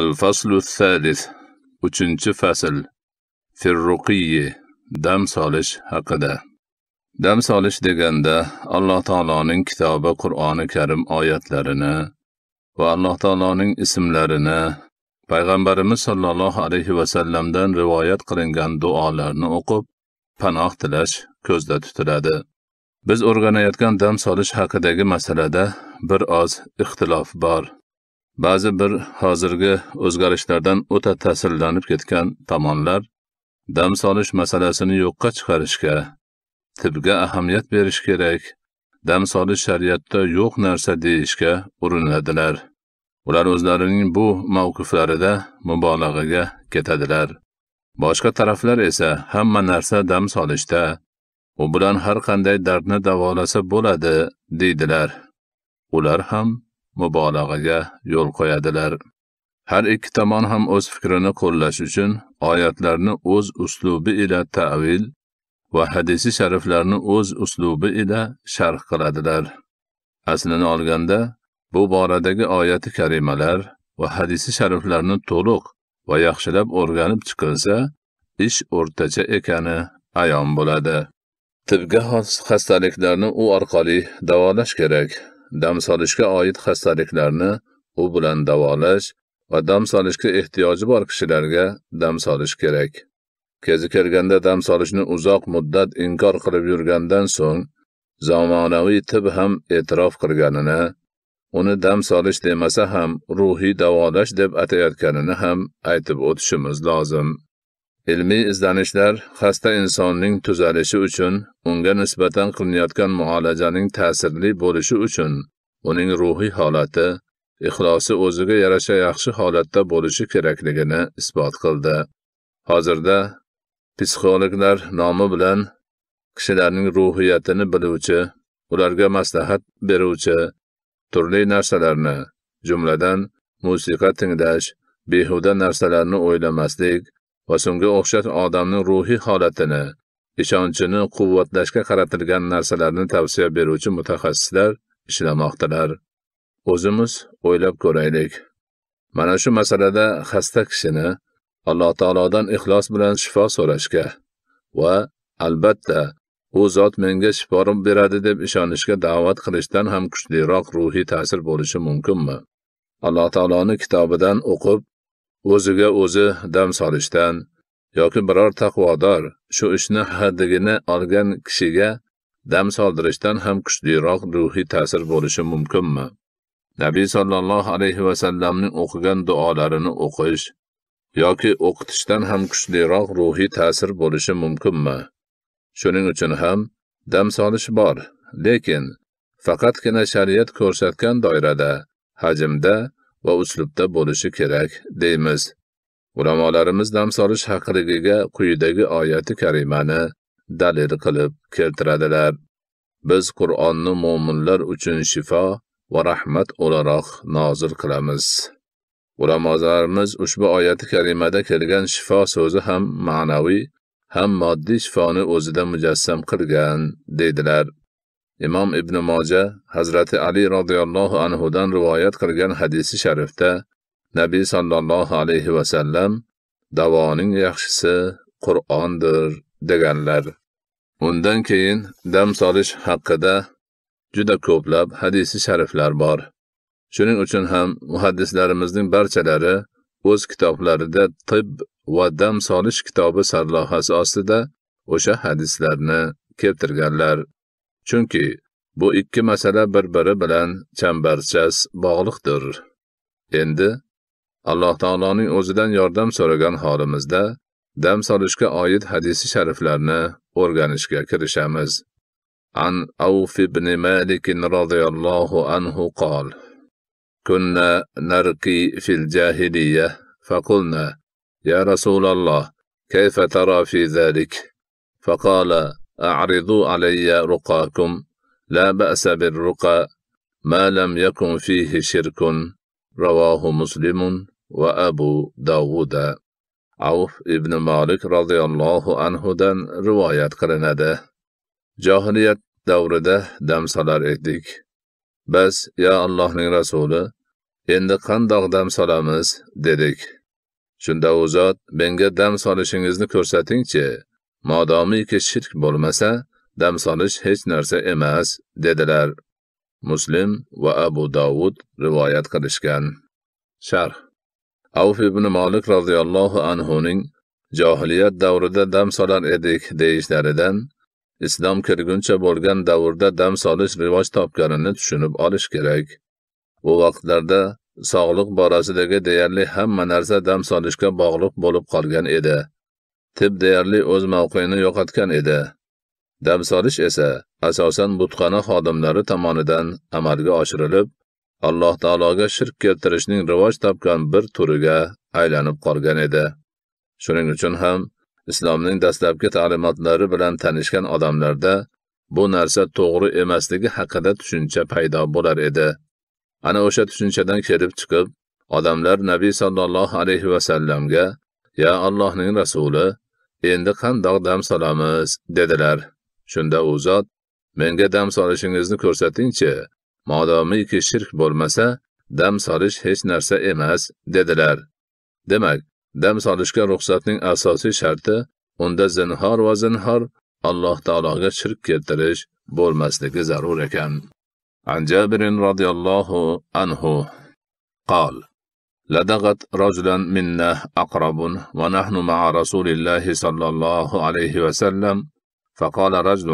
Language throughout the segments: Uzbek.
الفصل الثالث uchinchi fasl firruqiyi dam solish haqida dam solish deganda alloh taoloning kitobi qur'oni karim oyatlarini va alloh taoloning ismlarini payg'ambarimiz sollallohu alayhi vasallamdan rivoyat qilingan duolarni o'qib panoh tilash ko'zda tutiladi biz o'rganayotgan dam solish haqidagi masalada bir oz ixtilof bor ba'zi bir hozirgi o'zgarishlardan o'ta ta'sirlanib ketgan tomonlar dam solish masalasini yo'qqa chiqarishga, tibga ahamiyat berish kerak, dam solish shariatda yo'q narsa deyishga urinadilar. Ular o'zlarining bu mavqiflarida mubolag'aga ketadilar. Boshqa taraflar esa hamma narsa dam solishda, u bilan har qanday dardni davolasa bo'ladi, deydilar. Ular ham mubolag'aga yo'l qo'yadilar. Har ikki tomon ham o'z fikrini qo'llash uchun oyatlarni o'z uslubi ila ta'vil va hadisi shariflarni o'z uslubi ila sharh qiladilar. Aslini olganda bu boradagi oyati karimalar va hadisi shariflarni to'liq va yaxshilab o'rganib chiqilsa, ish o'rtacha ekani ayon bo'ladi. Tibga xos xastaliklarni u orqali davolash kerak. dam solishga oid xastaliklarni u bilan davolash va dam solishga ehtiyoji bor kishilarga dam solish kerak. Kezi kelganda dam solishni uzoq muddat inkor qilib yurgandan so'ng zamonaviy tib ham e'tirof qilganini, uni dam solish demasa ham ruhiy davolash deb atayotganini ham aytib o'tishimiz lozim. Ilmiy izlanishlar xasta insonning tuzalishi uchun, unga nisbatan qilinayotgan muolajaning ta'sirli bo'lishi uchun, uning ruhiy holati, ixlosi o'ziga yarasha yaxshi holatda bo'lishi kerakligini isbot qildi. Hozirda psixologlar nomi bilan kishilarning ruhiyatini biluvchi, ularga maslahat beruvchi turli narsalarni, jumladan musiqa tinglash, behuda narsalarni o'ylamaslik, va shunga o'xshash odamning ruhiy holatini, ishonchini quvvatlashga qaratilgan narsalarni tavsiya beruvchi mutaxassislar ishlamoqdalar. O'zimiz o'ylab ko'raylik. Mana shu masalada xasta kishini Alloh taolodan ixlos bilan shifo so'rashga va albatta u zot menga shifo beradi deb ishonishga da'vat qilishdan ham kuchliroq ruhiy ta'sir bo'lishi mumkinmi? Alloh taoloning kitobidan o'qib, o'ziga o'zi dam solishdan yoki biror taqvodor shu ishni haddigini olgan kishiga dam soldirishdan ham kuchliroq ruhiy ta'sir bo'lishi mumkinmi nabiy sollallohu alayhi vasallamning o'qigan duolarini o'qish yoki o'qitishdan ham kuchliroq ruhiy ta'sir bo'lishi mumkinmi shuning uchun ham dam solish bor lekin faqatgina shariat ko'rsatgan doirada hajmda va uslubda bo'lishi kerak deymiz. Ulamolarimiz dam solish haqligiga quyidagi oyati karimani dalil qilib keltiradilar. Biz Qur'onni mu'minlar uchun shifo va rahmat o'laroq nozil qilamiz. Ulamolarimiz ushbu oyati karimada kelgan shifo so'zi ham ma'naviy ham moddiy shifoni o'zida mujassam qilgan dedilar. Imom Ibn Moja Hazrati Ali radhiyallohu anhu dan rivoyat qilgan hadisi sharifda Nabiy sallallohu alayhi va sallam davoning yaxshisi Qur'ondir deganlar. Undan keyin dam solish haqida juda ko'plab hadisi shariflar bor. Shuning uchun ham muhaddislarimizning barchalari o'z kitoblarida tibb va dam solish kitobi sarlohasi ostida o'sha hadislarni keltirganlar. Chunki bu ikki masala bir-biri bilan chambarchas bog'liqdir. Endi Alloh taoloning o'zidan yordam so'ragan holimizda dam solishga oid hadisi shariflarni o'rganishga kirishamiz. An Auf ibn Malik radhiyallohu anhu qol: Kunna narqi fil jahiliyyah faqulna ya Rasululloh kayfa tara fi zalik? Faqala أعرضوا علي رقاكم لا بأس بالرقى ما لم يكن فيه شرك رواه مسلم وأبو داود avf ibn molik roziyallohu anhudan rivoyat qilinadi johiliyat davrida dam solar edik biz yo allohning rasuli endi qandoq dam solamiz dedik shunda u zot menga dam solishingizni ko'rsatingchi modomiki shirk bo'lmasa dam solish hech narsa emas dedilar muslim va abu dovud rivoyat qilishgan sharh avf ibn molik roziyallohu anhuning johiliyat davrida dam solar edik deyishlaridan islom kirguncha bo'lgan davrda dam solish rivoj topganini tushunib olish kerak u vaqtlarda sog'liq borasidagi deyarli hamma narsa dam solishga bog'liq bo'lib qolgan edi tib deyarli o'z mavqeini yo'qotgan edi. Dam solish esa asosan butxona xodimlari tomonidan amalga oshirilib, Alloh taologa shirk keltirishning rivoj topgan bir turiga aylanib qolgan edi. Shuning uchun ham islomning dastlabki ta'limotlari bilan tanishgan odamlarda bu narsa to'g'ri emasligi haqida tushuncha paydo bo'lar edi. Ana o'sha tushunchadan kelib chiqib, odamlar Nabiy sallallohu alayhi va sallamga "Ya Allohning rasuli, endi qandoq dam solamiz dedilar shunda u zot menga dam solishingizni ko'rsatingchi modomiki shirk bo'lmasa dam solish hech narsa emas dedilar demak dam solishga ruxsatning asosiy sharti unda zinhor va zinhor alloh taologa shirk keltirish bo'lmasligi zarur ekan an jabirin roziyallohu anhu qol لدغت رجلا منا أقرب ونحن مع رسول الله صلى الله عليه وسلم فقال رجل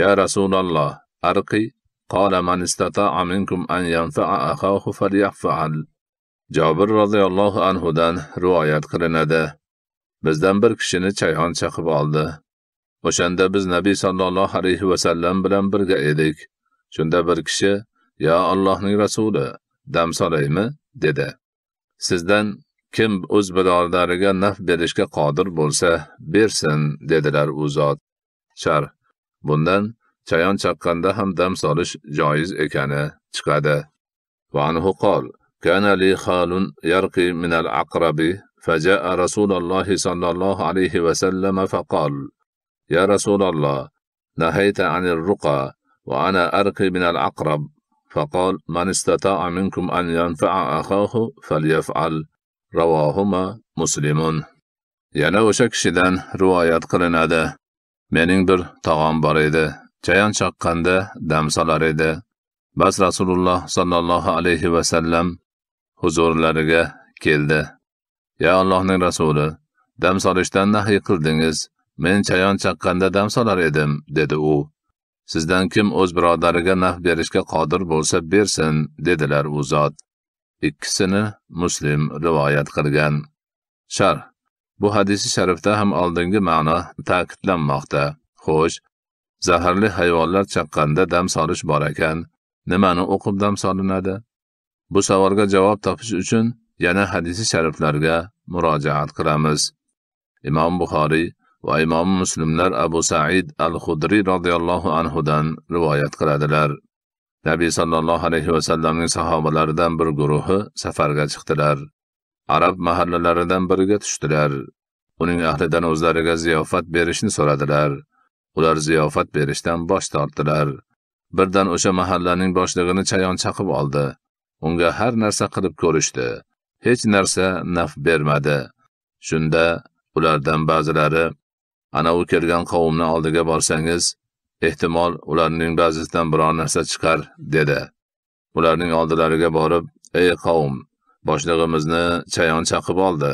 يا رسول الله أرقي قال من استطاع منكم أن ينفع أخاه فليفعل jobir roziyallohu anhudan rivoyat qilinadi bizdan bir kishini chayon chaqib oldi o'shanda biz nabiy sollallohu alayhi vasallam bilan birga edik shunda bir kishi yo allohning rasuli dam solaymi dedi sizdan kim o'z birodariga naf berishga qodir bo'lsa bersin dedilar u zot shar bundan chayon chaqqanda ham dam solish joiz ekani chiqadi va anhu qol كان لي خال يرقي من العقرب فجاء رسول الله صلى الله عليه وسلم فقال يا رسول الله نهيت عن الرقى arqi min من العقرب فقال من استطاع منكم أن ينفع أخاه فليفعل ravohuma muslimun yana o'sha kishidan rivoyat qilinadi mening bir tog'am bor edi chayon chaqqanda dam solar edi bas rasululloh sollallohu alayhi vasallam huzurlariga keldi ya allohning rasuli dam solishdan nahiy qildingiz men chayon chaqqanda dam solar edim dedi u Sizdan kim o'z birodariga naf berishga qodir bo'lsa bersin, dedilar u zot. Ikkisini Muslim rivoyat qilgan. Shar. Bu hadisi sharifda ham oldingi ma'no ta'kidlanmoqda. Xo'sh, zaharli hayvonlar chaqqanda dam solish bor ekan, nimani o'qib dam solinadi? Bu savolga javob topish uchun yana hadisi shariflarga murojaat qilamiz. Imom Buxoriy va imom muslimlar abu said al hudriy roziyallohu anhudan rivoyat qiladilar nabiy sollallohu alayhi vasallamning sahobalaridan bir guruhi safarga chiqdilar arab mahallalaridan biriga tushdilar uning ahlidan o'zlariga ziyofat berishni so'radilar ular ziyofat berishdan bosh tortdilar birdan o'sha mahallaning boshlig'ini chayon chaqib oldi unga har narsa qilib ko'rishdi hech narsa naf bermadi shunda ulardan ba'zilari ana u kelgan qavmni oldiga borsangiz, ehtimol ularning ba'zisidan biror narsa chiqar, dedi. Ularning oldilariga borib, "Ey qavm, boshlig'imizni chayon chaqib oldi.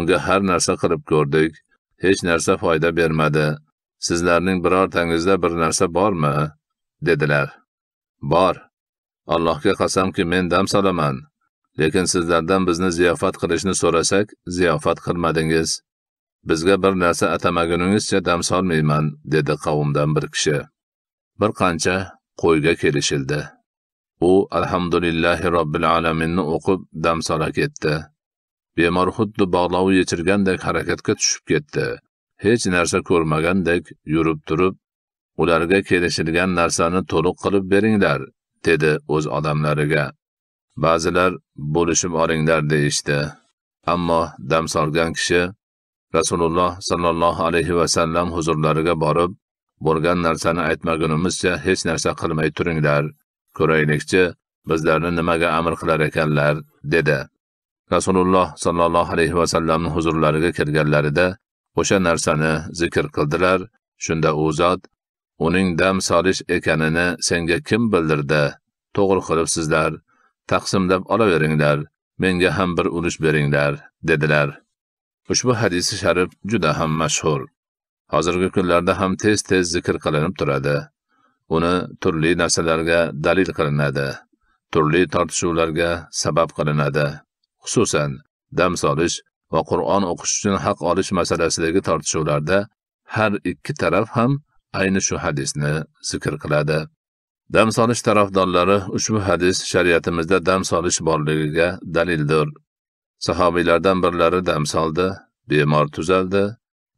Unga har narsa qilib ko'rdik, hech narsa foyda bermadi. Sizlarning birortangizda bir narsa bormi?" dedilar. "Bor. Allohga qasamki, men dam solaman. Lekin sizlardan bizni ziyofat qilishni so'rasak, ziyofat qilmadingiz. bizga bir narsa atamaguningizcha dam solmayman, dedi qavmdan bir kishi. Bir qancha qo'yga kelishildi. U alhamdulillahi robbil alaminni o'qib dam sola ketdi. Bemor xuddi bog'lov yechirgandek harakatga tushib ketdi. Hech narsa ko'rmagandek yurib turib, ularga kelishilgan narsani to'liq qilib beringlar, dedi o'z odamlariga. Ba'zilar bo'lishib olinglar deyishdi. Ammo dam solgan kishi rasululloh sollallohu alayhi vasallam huzurlariga borib bo'lgan narsani aytmagunimizcha hech narsa qilmay turinglar ko'raylikchi bizlarni nimaga amr qilar ekanlar dedi rasululloh sollallohu alayhi vasallamni huzurlariga kirganlarida o'sha narsani zikr qildilar shunda u zot uning dam solish ekanini senga kim bildirdi to'g'ri qilibsizlar taqsimlab olaveringlar menga ham bir ulush beringlar dedilar Ushbu hadisi sharif juda ham mashhur. Hozirgi kunlarda ham tez-tez zikr qilinib turadi. Uni turli narsalarga dalil qilinadi, turli tortishuvlarga sabab qilinadi. Xususan, dam solish va Qur'on o'qish uchun haq olish masalasidagi tortishuvlarda har ikki taraf ham ayni shu hadisni zikr qiladi. Dam solish tarafdorlari ushbu hadis shariatimizda dam solish borligiga dalildir. Sahobiylardan birlari soldi, bemor tuzaldi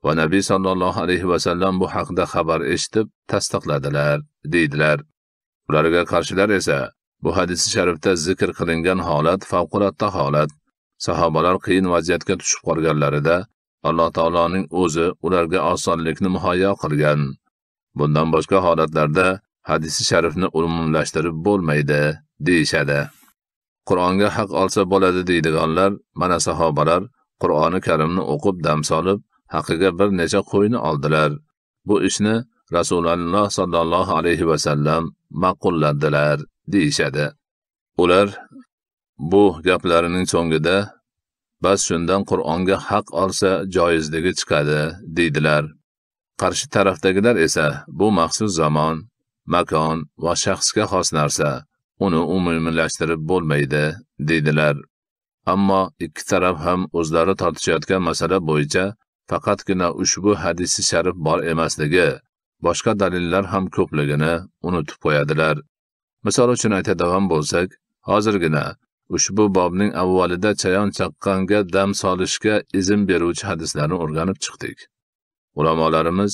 va Nabiy sallallohu alayhi va sallam bu haqida xabar eshitib tasdiqladilar, deydilar. Ularga qarshilar esa bu hadisi sharifda zikr qilingan holat favqulodda holat. Sahobalar qiyin vaziyatga tushib qolganlarida Alloh taoloning o'zi ularga osonlikni muhayyo qilgan. Bundan boshqa holatlarda hadisi sharifni umumlashtirib bo'lmaydi, deyishadi. Qur'onga haq olsa bo'ladi deydiganlar, mana sahobalar Qur'oni Karimni o'qib dam solib, haqiga bir necha qo'yni oldilar. Bu ishni Rasululloh sallallohu alayhi va sallam ma'qulladilar deyishadi. Ular bu gaplarining so'ngida bas shundan Qur'onga haq olsa joizligi chiqadi deydilar. Qarshi tarafdagilar esa bu maxsus zamon, makon va shaxsga xos narsa uni umumiylashtirib bo'lmaydi, dedilar. Ammo ikki taraf ham o'zlari tortishayotgan masala bo'yicha faqatgina ushbu hadisi sharif bor emasligi, boshqa dalillar ham ko'pligini unutib qo'yadilar. Misol uchun aytadigan bo'lsak, hozirgina ushbu bobning avvalida chayon chaqqanga dam solishga izn beruvchi hadislarni o'rganib chiqdik. Ulamolarimiz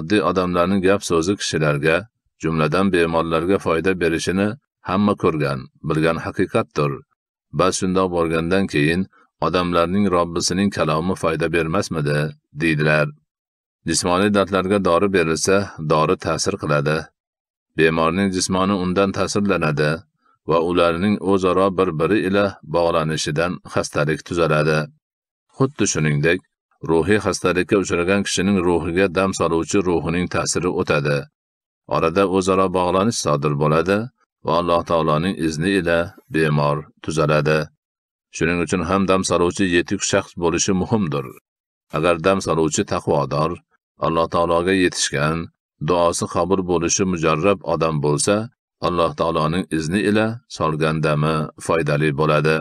oddiy odamlarning gap so'zi kishilarga, jumladan bemorlarga foyda berishini hamma ko'rgan, bilgan haqiqatdir. Bas shundoq borgandan keyin odamlarning Robbisining kalomi foyda bermasmidi, deydilar. Jismoniy dardlarga dori berilsa, dori ta'sir qiladi. Bemorning jismoni undan ta'sirlanadi va ularning o'zaro bir-biri ila bog'lanishidan xastalik tuzaladi. Xuddi shuningdek, ruhiy xastalikka uchragan kishining ruhiga dam soluvchi ruhining ta'siri o'tadi. Orada o'zaro bog'lanish sodir bo'ladi va Alloh taoloning izni ila bemor tuzaladi. Shuning uchun ham dam soluvchi yetuk shaxs bo'lishi muhimdir. Agar dam soluvchi taqvodor, Alloh taologa yetishgan, duosi qabul bo'lishi mujarrab odam bo'lsa, Alloh taoloning izni ila solgan dami foydali bo'ladi.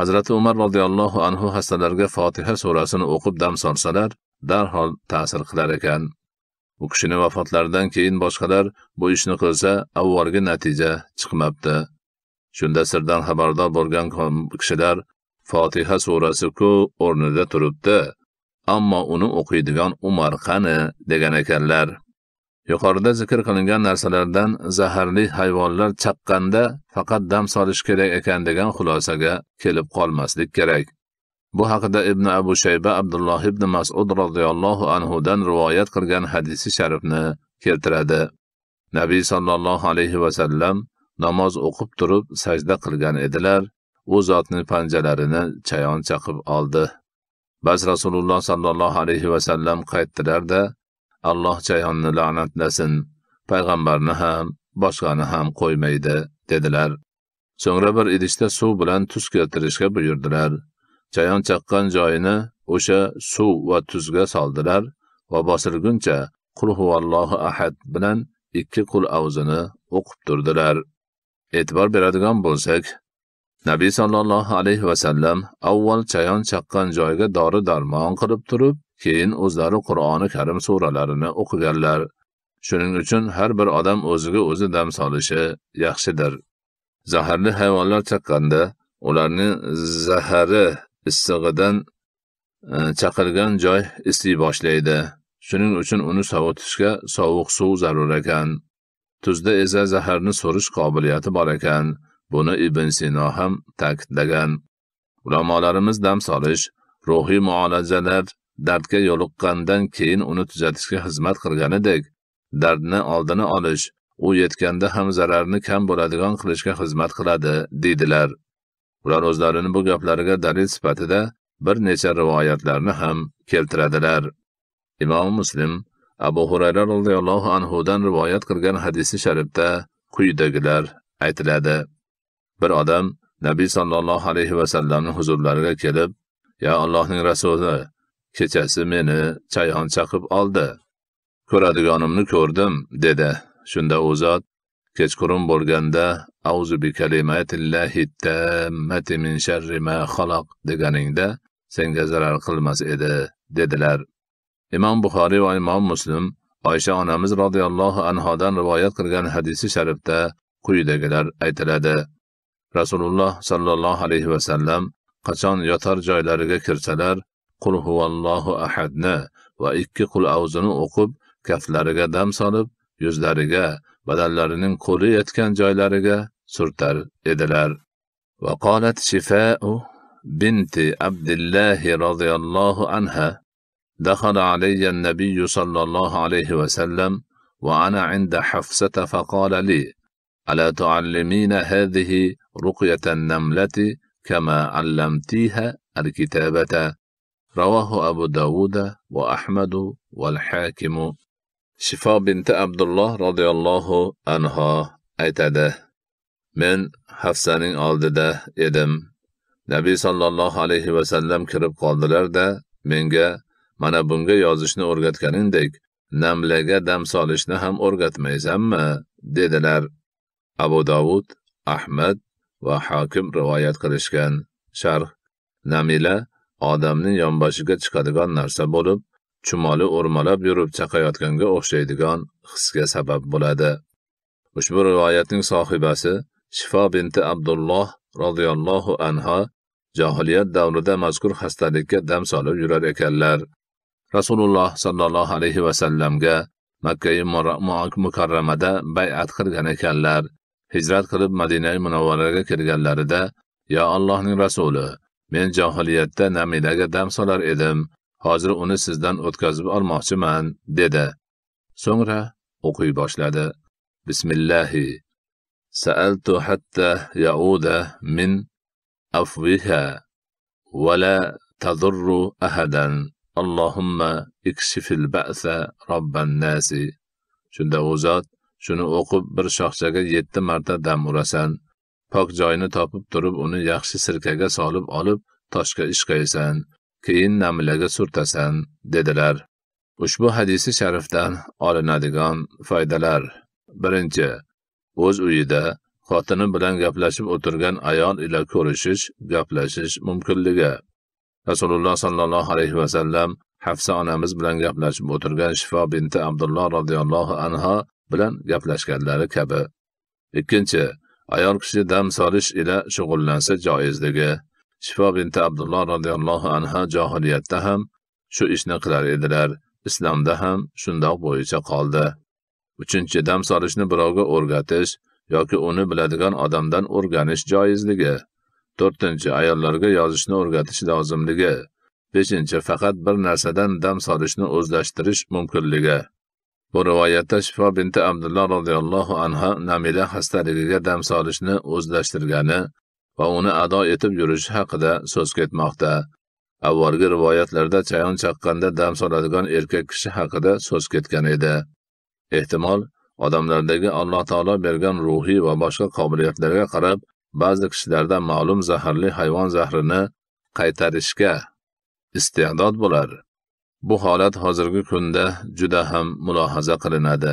Hazrati Umar radhiyallohu anhu hastalarga Fotiha surasini o'qib dam solsalar, darhol ta'sir qilar ekan. u kishini vafotlaridan keyin boshqalar bu ishni qilsa avvalgi natija chiqmabdi shunda sirdan xabardor bo'lgan kishilar fotiha surasi ku o'rnida turibdi ammo uni o'qiydigan umar qani degan ekanlar yuqorida zikr qilingan narsalardan zaharli hayvonlar chaqqanda faqat dam solish kerak ekan degan xulosaga kelib qolmaslik kerak Bu haqida Ibn Abu Shayba Abdulloh ibn Mas'ud radhiyallohu anhu dan rivoyat qilgan hadisi sharifni keltiradi. Nabiy sallallohu alayhi va sallam namoz o'qib turib sajda qilgan edilar. U zotni panjalarini chayon chaqib oldi. Bas Rasululloh sallallohu alayhi va sallam Alloh chayonni la'natlasin, payg'ambarni ham, boshqani ham qo'ymaydi, dedilar. So'ngra bir idishda suv bilan tuz keltirishga buyurdilar. chayon chaqqan joyini o'sha suv va tuzga soldilar va bosilguncha qul huvallohu ahad bilan ikki qul avzini o'qib turdilar. E'tibor beradigan bo'lsak, Nabiy sallallohu alayhi va sallam avval chayon chaqqan joyga dori darmon qilib turib, keyin o'zlari Qur'oni Karim suralarini o'qiganlar. Shuning uchun har bir odam o'ziga o'zi dam solishi yaxshidir. Zaharli hayvonlar chaqqanda ularning zahari issig'idan e, chaqirgan joy isiy boshlaydi shuning uchun uni sovutishga sovuq suv zarur ekan tuzda esa zaharni so'rish qobiliyati bor ekan buni ibn sino ham ta'kidlagan ulamolarimiz dam solish ruhiy muolajalar dardga yo'liqqandan keyin uni tuzatishga xizmat qilganidek dardni oldini olish u yetganda ham zararni kam bo'ladigan qilishga xizmat qiladi deydilar Ular o'zlarini bu gaplariga dalil sifatida bir necha rivoyatlarni ham keltiradilar. Imom Muslim Abu Hurayra radhiyallohu anhu dan rivoyat qilgan hadisi sharifda quyidagilar aytiladi. Bir odam Nabiy sallallohu alayhi va sallamning huzurlariga kelib, "Ya Allohning rasuli, kechasi meni chayon chaqib oldi. Ko'radiganimni ko'rdim" dedi. Shunda u zot kechqurun bo'lganda auzu bi kalimatillahi tammati min sharri ma xalaq deganingda senga zarar qilmas edi dedilar imom buxoriy va imom muslim oysha onamiz roziyallohu anhodan rivoyat qilgan hadisi sharifda quyidagilar aytiladi rasululloh sollallohu alayhi vasallam qachon yotar joylariga kirsalar qul huvallohu ahadni va ikki qul avzini o'qib kaftlariga dam solib yuzlariga badanlarining qo'li yetgan joylariga سورة إدلر وقالت شفاء بنت عبد الله رضي الله عنها دخل علي النبي صلى الله عليه وسلم وأنا عند حفصة فقال لي ألا تعلمين هذه رقية النملة كما علمتيها الكتابة رواه أبو داود وأحمد والحاكم شفاء بنت عبد الله رضي الله عنها أتده Men Hafsaning oldida edim. Nabiy sallallohu alayhi va sallam kirib qoldilar-da, menga mana bunga yozishni o'rgatganingdek, namlaga dam solishni ham o'rgatmaysanmi? dedilar. Abu Davud, Ahmad va Hakim rivoyat qilishgan. Sharh: Namila odamning yonboshiga chiqadigan narsa bo'lib, chumoli o'rmalab yurib chaqayotganga o'xshaydigan hisga sabab bo'ladi. Ushbu rivoyatning sohibasi Shifo binti Abdulloh roziyallohu anha jahiliyat davrida mazkur xastalikka dam solib yurar ekanlar. Rasululloh sallallohu alayhi va sallamga Makka mukarramada bay'at qilgan ekanlar. Hijrat qilib Madina munawvaraga kirganlarida "Ya Allohning rasuli, men jahiliyatda Namidaga dam solar edim. Hozir uni sizdan o'tkazib olmoqchiman" dedi. So'ngra o'qiy boshladi. Bismillahi سألت حتى يعود من أفوها ولا تضر أحدا اللهم اكشف البأس رب الناس shunda u zot shuni o'qib bir shoxchaga yetti marta dam pok joyini topib turib uni yaxshi sirkaga solib olib toshga ishqaysan keyin namilaga surtasan dedilar ushbu hadisi sharifdan olinadigan foydalar birinchi o'z uyida xotini bilan gaplashib o'tirgan ayol ila ko'rishish, gaplashish mumkinligi. Rasululloh sallallohu alayhi vasallam Hafsa onamiz bilan gaplashib o'tirgan Shifo binti Abdulloh radhiyallohu anha bilan gaplashganlari kabi. Ikkinchi, ayol kishi dam solish ila shug'ullansa joizligi. Shifo binti Abdulloh radhiyallohu anha johiliyatda ham shu ishni qilar edilar. Islomda ham shundoq bo'yicha qoldi. Uchinchi dam solishni birovga o'rgatish yoki uni biladigan odamdan o'rganish joizligi. To'rtinchi ayollarga yozishni o'rgatish lozimligi. Beshinchi faqat bir narsadan dam solishni o'zlashtirish mumkinligi. Bu rivoyatda Shifo binti Abdulloh roziyallohu anha namida xastaligiga dam solishni o'zlashtirgani va uni ado etib yurishi haqida so'z ketmoqda. Avvalgi rivoyatlarda chayon chaqqanda dam soladigan erkak kishi haqida so'z ketgan edi. Ehtimol, odamlardagi Alloh taolo bergan ruhiy va boshqa qobiliyatlarga qarab, ba'zi kishilarda ma'lum zaharli hayvon zahrini qaytarishga iste'dod bo'lar. Bu holat hozirgi kunda juda ham mulohaza qilinadi.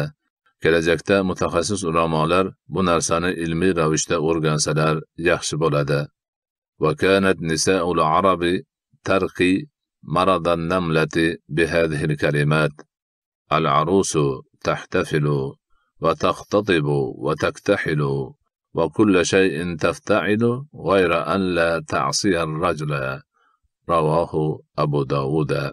Kelajakda mutaxassis ulamolar bu narsani ilmiy ravishda o'rgansalar yaxshi bo'ladi. Va kanat nisa'ul arabi tarqi maradan namlati bihadhihi kalimat. Al-arusu تحتفل وتختطب وتكتحل وكل شيء تفتعل غير أن لا تعصي الرجل رواه أبو داود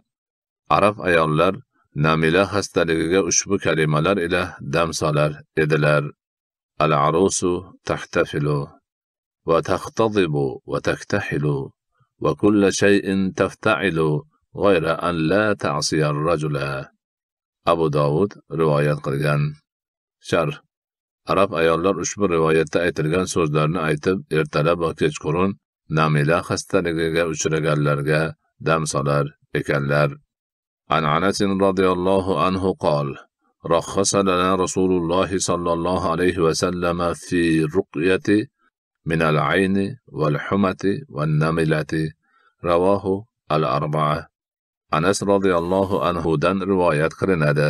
عرف أيالر ناملا خستلقى أشب كلمالر إلى دمسالر إدلر العروس تحتفل وتختضب وتكتحل وكل شيء تفتعل غير أن لا تعصي الرجل abu dovud rivoyat qilgan shar arab ayollar ushbu rivoyatda aytilgan so'zlarni aytib ertalab va kechqurun namila xastaligiga uchraganlarga dam solar ekanlar an anas roziyallohu anhu qol رخص لنا رسول الله صلى الله عليه وسلم في رقية من العين والحمة والنملة رواه الأربعة Anas radhiyallohu anhudan rivoyat qilinadi.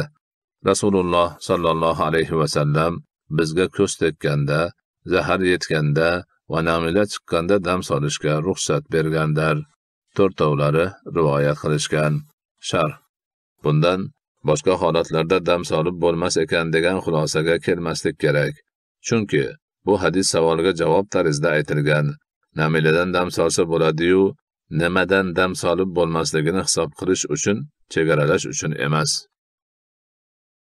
Rasululloh sallallohu alayhi va sallam bizga ko'z tekkanda, zahar yetganda va namila chiqqanda dam solishga ruxsat berganlar. To'rtovlari rivoyat qilishgan. Sharh. Bundan boshqa holatlarda dam solib bo'lmas ekan degan xulosaga kelmaslik kerak. Chunki bu hadis savoliga javob tarzida aytilgan. Namiladan dam solsa bo'ladi-yu, nimadan dam solib bo'lmasligini hisob qilish uchun chegaralash uchun emas